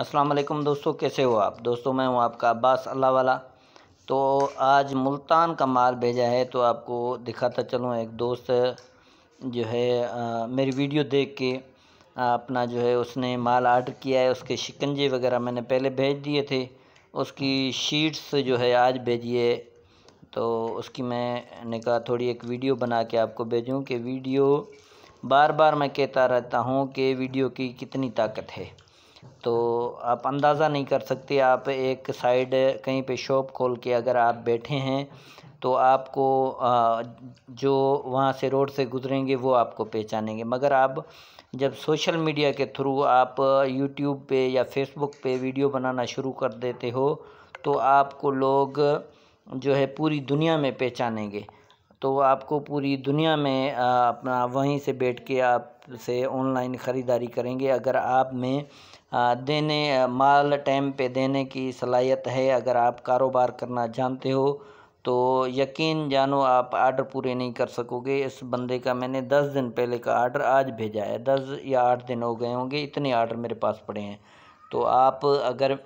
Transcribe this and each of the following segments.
अस्सलाम दोस्तों कैसे हो आप दोस्तों मैं हूँ आपका अब्बास अल्लाह वाला तो आज मुल्तान का माल भेजा है तो आपको दिखाता चलूँ एक दोस्त जो है आ, मेरी वीडियो देख के अपना जो है उसने माल आर्डर किया है उसके शिकंजे वगैरह मैंने पहले भेज दिए थे उसकी शीट्स जो है आज भेजी है तो उसकी मैंने कहा थोड़ी एक वीडियो बना के आपको भेजूँ कि वीडियो बार बार मैं कहता रहता हूँ कि वीडियो की कितनी ताकत है तो आप अंदाज़ा नहीं कर सकते आप एक साइड कहीं पे शॉप खोल के अगर आप बैठे हैं तो आपको जो वहाँ से रोड से गुजरेंगे वो आपको पहचानेंगे मगर आप जब सोशल मीडिया के थ्रू आप यूट्यूब पे या फेसबुक पे वीडियो बनाना शुरू कर देते हो तो आपको लोग जो है पूरी दुनिया में पहचानेंगे तो आपको पूरी दुनिया में अपना वहीं से बैठ के आप से ऑनलाइन ख़रीदारी करेंगे अगर आप में देने माल टाइम पे देने की सलाहियत है अगर आप कारोबार करना जानते हो तो यकीन जानो आप आर्डर पूरे नहीं कर सकोगे इस बंदे का मैंने दस दिन पहले का आर्डर आज भेजा है दस या आठ दिन हो गए होंगे इतने आर्डर मेरे पास पड़े हैं तो आप अगर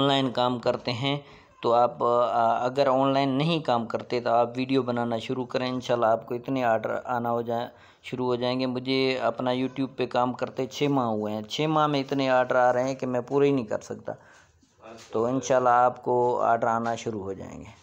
ऑनलाइन काम करते हैं तो आप अगर ऑनलाइन नहीं काम करते तो आप वीडियो बनाना शुरू करें इंशाल्लाह आपको इतने आर्डर आना हो जाए शुरू हो जाएंगे मुझे अपना यूट्यूब पे काम करते छः माह हुए हैं छः माह में इतने आर्डर आ रहे हैं कि मैं पूरे ही नहीं कर सकता तो इन आपको आर्डर आना शुरू हो जाएंगे